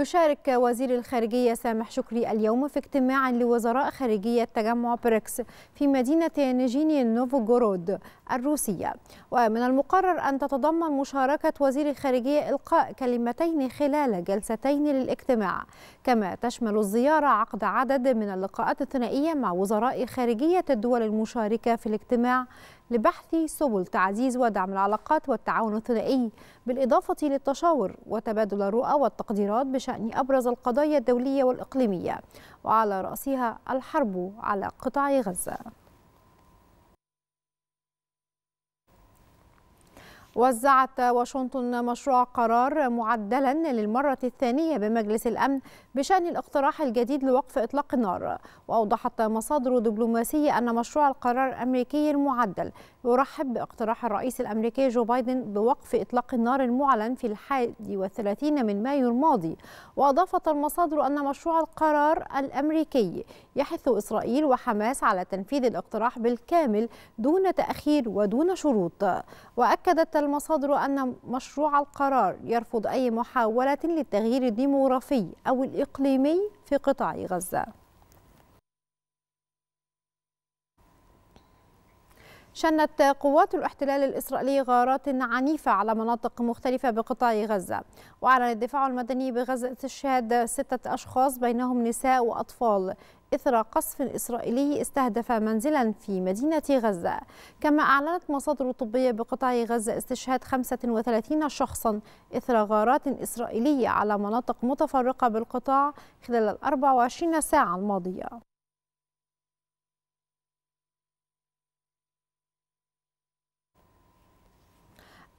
يشارك وزير الخارجية سامح شكري اليوم في اجتماع لوزراء خارجية تجمع بريكس في مدينة نيجيني نوفوغورود الروسية ومن المقرر أن تتضمن مشاركة وزير الخارجية إلقاء كلمتين خلال جلستين للاجتماع كما تشمل الزيارة عقد عدد من اللقاءات الثنائية مع وزراء خارجية الدول المشاركة في الاجتماع لبحث سبل تعزيز ودعم العلاقات والتعاون الثنائي بالإضافة للتشاور وتبادل الرؤى والتقديرات بشأن أبرز القضايا الدولية والإقليمية وعلى رأسها الحرب على قطاع غزة وزعت واشنطن مشروع قرار معدلا للمرة الثانية بمجلس الأمن بشأن الاقتراح الجديد لوقف إطلاق النار وأوضحت مصادر دبلوماسية أن مشروع القرار الأمريكي المعدل يرحب باقتراح الرئيس الأمريكي جو بايدن بوقف إطلاق النار المعلن في الحادي والثلاثين من مايو الماضي وأضافت المصادر أن مشروع القرار الأمريكي يحث إسرائيل وحماس على تنفيذ الاقتراح بالكامل دون تأخير ودون شروط وأكدت المصادر أن مشروع القرار يرفض أي محاولة للتغيير الديموغرافي أو الإقليمي في قطاع غزة شنت قوات الاحتلال الإسرائيلي غارات عنيفة على مناطق مختلفة بقطاع غزة وأعلن الدفاع المدني بغزة استشهاد ستة أشخاص بينهم نساء وأطفال إثر قصف إسرائيلي استهدف منزلا في مدينة غزة كما أعلنت مصادر طبية بقطاع غزة استشهاد 35 شخصا إثر غارات إسرائيلية على مناطق متفرقة بالقطاع خلال ال 24 ساعة الماضية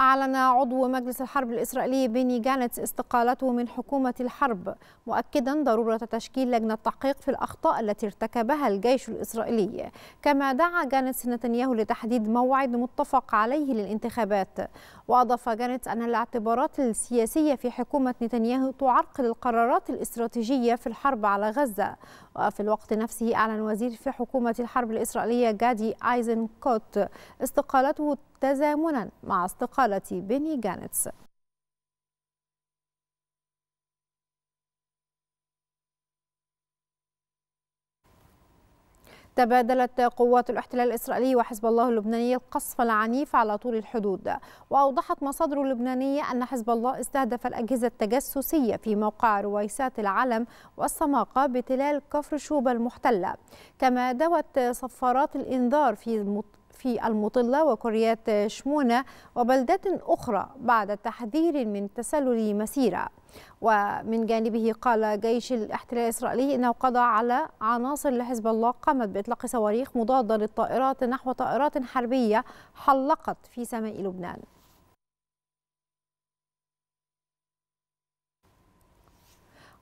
أعلن عضو مجلس الحرب الإسرائيلي بيني جانتس استقالته من حكومة الحرب مؤكدا ضرورة تشكيل لجنة تحقيق في الأخطاء التي ارتكبها الجيش الإسرائيلي كما دعا جانتس نتنياهو لتحديد موعد متفق عليه للانتخابات وأضاف جانتس أن الاعتبارات السياسية في حكومة نتنياهو تعرقل القرارات الاستراتيجية في الحرب على غزة وفي الوقت نفسه أعلن وزير في حكومة الحرب الإسرائيلية جادي آيزنكوت استقالته تزامنا مع استقالة بيني جانتس تبادلت قوات الاحتلال الإسرائيلي وحزب الله اللبناني القصف العنيف على طول الحدود وأوضحت مصادر لبنانية أن حزب الله استهدف الأجهزة التجسسية في موقع رويسات العلم والسماقة بتلال كفر شوبة المحتلة كما دوت صفارات الإنذار في في المطلة وكريات شمونة وبلدات أخرى بعد تحذير من تسلل مسيرة ومن جانبه قال جيش الاحتلال الإسرائيلي أنه قضى على عناصر لحزب الله قامت بإطلاق صواريخ مضادة للطائرات نحو طائرات حربية حلقت في سماء لبنان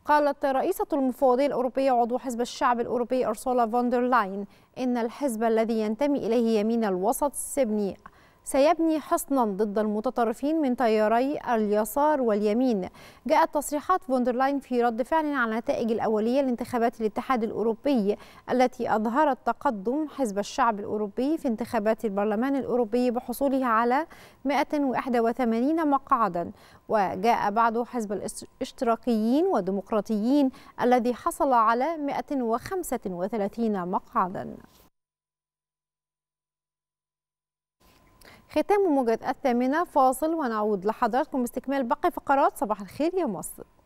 قالت رئيسة المفوضية الأوروبية عضو حزب الشعب الأوروبي أرسولا فوندرلاين إن الحزب الذي ينتمي إليه يمين الوسط السبني سيبني حصنا ضد المتطرفين من تياري اليسار واليمين جاءت تصريحات فوندرلاين في رد فعل على النتائج الأولية لانتخابات الاتحاد الأوروبي التي أظهرت تقدم حزب الشعب الأوروبي في انتخابات البرلمان الأوروبي بحصوله على 181 مقعدا وجاء بعده حزب الاشتراكيين والديمقراطيين الذي حصل على 135 مقعدا ختام الموجات الثامنة فاصل ونعود لحضراتكم باستكمال باقي فقرات صباح الخير يا مصر